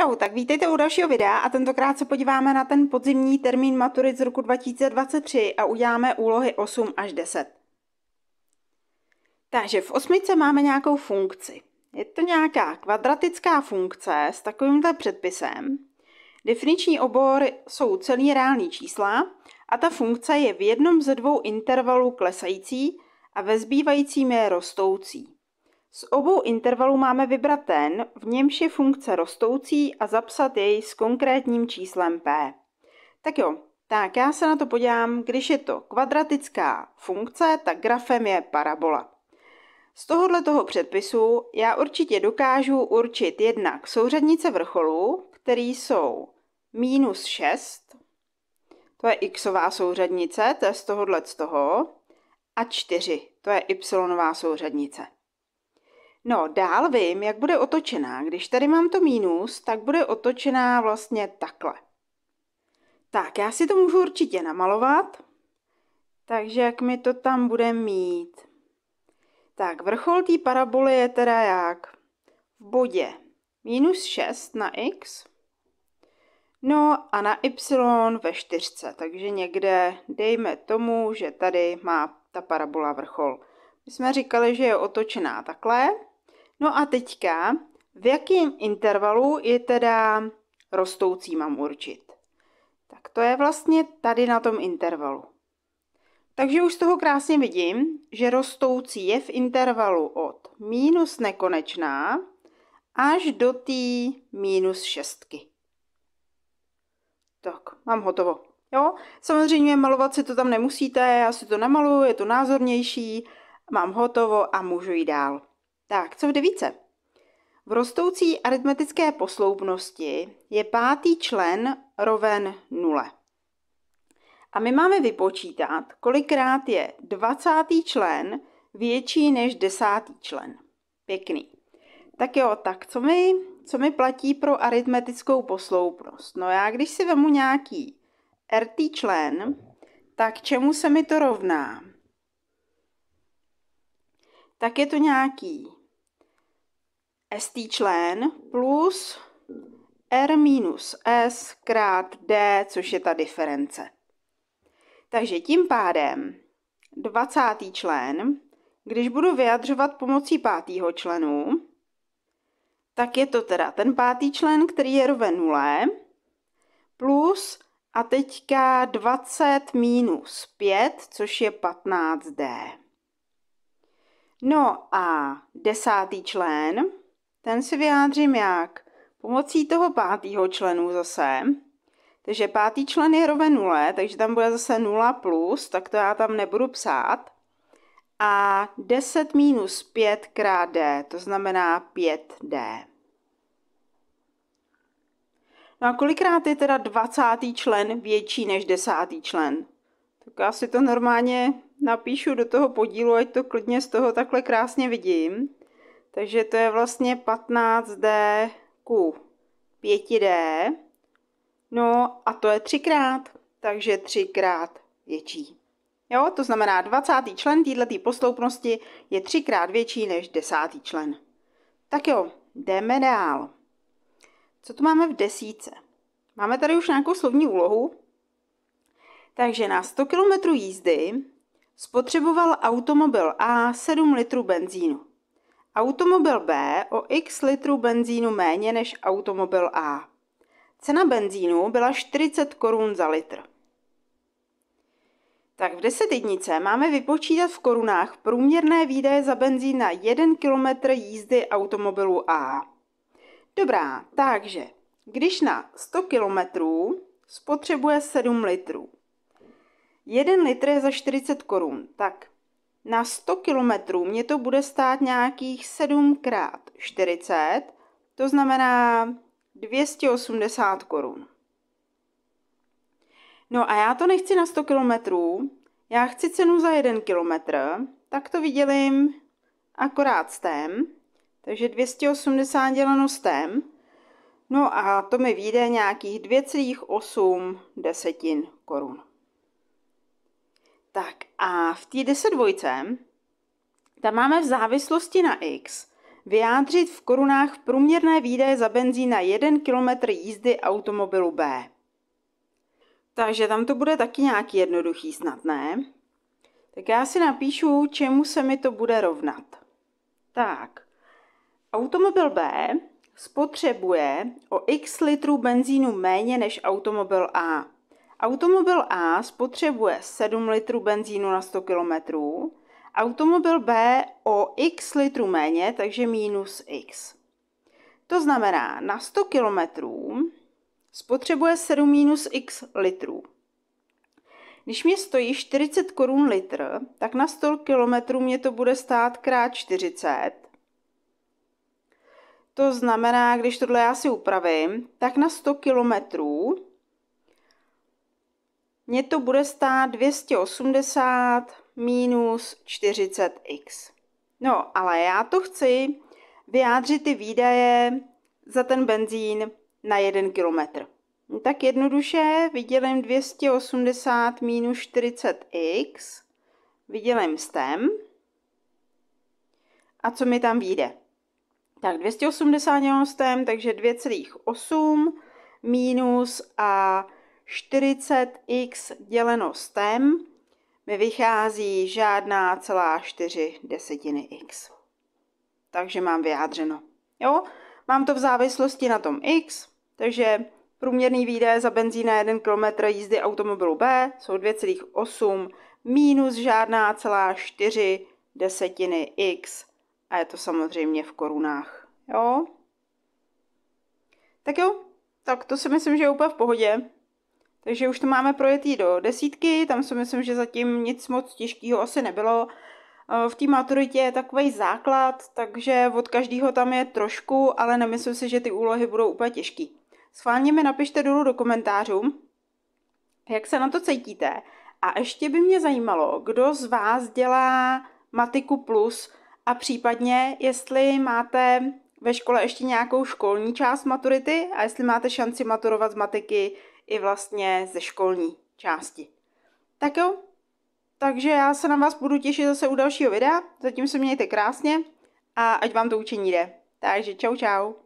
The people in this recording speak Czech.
Čau, tak vítejte u dalšího videa a tentokrát se podíváme na ten podzimní termín maturit z roku 2023 a uděláme úlohy 8 až 10. Takže v osmice máme nějakou funkci. Je to nějaká kvadratická funkce s takovýmhle předpisem. Definiční obor jsou celý reální čísla a ta funkce je v jednom ze dvou intervalů klesající a ve zbývajícím je rostoucí. Z obou intervalů máme vybrat ten, v němž je funkce rostoucí a zapsat jej s konkrétním číslem p. Tak jo, tak já se na to podívám, když je to kvadratická funkce, tak grafem je parabola. Z tohohle toho předpisu já určitě dokážu určit jednak souřadnice vrcholů, které jsou minus 6, to je xová souřadnice, to je z tohohle z toho, a 4, to je y souřadnice. No, dál vím, jak bude otočená. Když tady mám to mínus, tak bude otočená vlastně takhle. Tak, já si to můžu určitě namalovat. Takže jak mi to tam bude mít? Tak, vrchol té paraboly je teda jak? V bodě minus 6 na x, no a na y ve čtyřce, takže někde dejme tomu, že tady má ta parabola vrchol. My jsme říkali, že je otočená takhle, No a teďka, v jakém intervalu je teda rostoucí mám určit? Tak to je vlastně tady na tom intervalu. Takže už z toho krásně vidím, že rostoucí je v intervalu od minus nekonečná až do té minus šestky. Tak, mám hotovo. Jo, samozřejmě malovat si to tam nemusíte, já si to namaluju, je to názornější, mám hotovo a můžu jít dál. Tak, co v devíce? V rostoucí aritmetické posloupnosti je pátý člen roven nule. A my máme vypočítat, kolikrát je 20. člen větší než desátý člen. Pěkný. Tak jo, tak co mi, co mi platí pro aritmetickou posloupnost? No já, když si vemu nějaký RT člen, tak čemu se mi to rovná? Tak je to nějaký ST člen plus R minus S krát D, což je ta diference. Takže tím pádem 20. člen, když budu vyjadřovat pomocí pátého členu, tak je to teda ten pátý člen, který je roven 0, plus a teďka 20 minus 5, což je 15D. No a desátý člen, ten si vyjádřím jak? Pomocí toho pátého členu zase. Takže pátý člen je roven nule, takže tam bude zase 0 plus, tak to já tam nebudu psát. A 10 minus 5 krát d, to znamená 5d. No a kolikrát je teda 20. člen větší než 10. člen? Tak já si to normálně napíšu do toho podílu, ať to klidně z toho takhle krásně vidím. Takže to je vlastně 15D ku 5D. No a to je třikrát, takže třikrát větší. Jo, to znamená 20. člen této posloupnosti je třikrát větší než desátý člen. Tak jo, jdeme dál. Co tu máme v desíce? Máme tady už nějakou slovní úlohu. Takže na 100 km jízdy spotřeboval automobil A 7 litrů benzínu. Automobil B o x litrů benzínu méně než automobil A. Cena benzínu byla 40 korun za litr. Tak v 10 jednice máme vypočítat v korunách průměrné výdaje za benzín na 1 km jízdy automobilu A. Dobrá, takže když na 100 km spotřebuje 7 litrů, 1 litr je za 40 korun, tak na 100 km mě to bude stát nějakých 7 x 40, to znamená 280 korun. No a já to nechci na 100 km, já chci cenu za 1 kilometr, tak to vydělím akorát stem, takže 280 děleno stem, no a to mi vyjde nějakých 2,8 desetin korun. Tak a v té dvojce, tam máme v závislosti na x vyjádřit v korunách průměrné výdaje za benzín na 1 km jízdy automobilu B. Takže tam to bude taky nějaký jednoduchý snad, ne? Tak já si napíšu, čemu se mi to bude rovnat. Tak, automobil B spotřebuje o x litrů benzínu méně než automobil A. Automobil A spotřebuje 7 litrů benzínu na 100 km, automobil B o x litrů méně, takže minus x. To znamená, na 100 km spotřebuje 7 minus x litrů. Když mě stojí 40 korun litr, tak na 100 km mě to bude stát krát 40. To znamená, když tohle já si upravím, tak na 100 kilometrů mě to bude stát 280 minus 40x. No, ale já to chci vyjádřit ty výdaje za ten benzín na 1 km. Tak jednoduše vydělím 280 minus 40x, vydělím stem a co mi tam vyjde? Tak 280 stem, takže 2,8 minus a 40x děleno stem mi vychází žádná celá 4 desetiny x. Takže mám vyjádřeno. Jo? Mám to v závislosti na tom x, takže průměrný výdaje za benzín na 1 km jízdy automobilu B jsou 2,8 minus žádná celá 4 desetiny x a je to samozřejmě v korunách. Jo? Tak jo, tak to si myslím, že je úplně v pohodě. Takže už to máme projetý do desítky, tam si myslím, že zatím nic moc těžkého asi nebylo. Eh, v té maturitě je takový základ, takže od každého tam je trošku, ale nemyslím si, že ty úlohy budou úplně těžké. Schválně mi napište dolů do komentářů, jak se na to cítíte. A ještě by mě zajímalo, kdo z vás dělá Matiku Plus a případně, jestli máte ve škole ještě nějakou školní část maturity a jestli máte šanci maturovat z matiky i vlastně ze školní části. Tak jo, takže já se na vás budu těšit zase u dalšího videa, zatím se mějte krásně a ať vám to učení jde. Takže čau čau.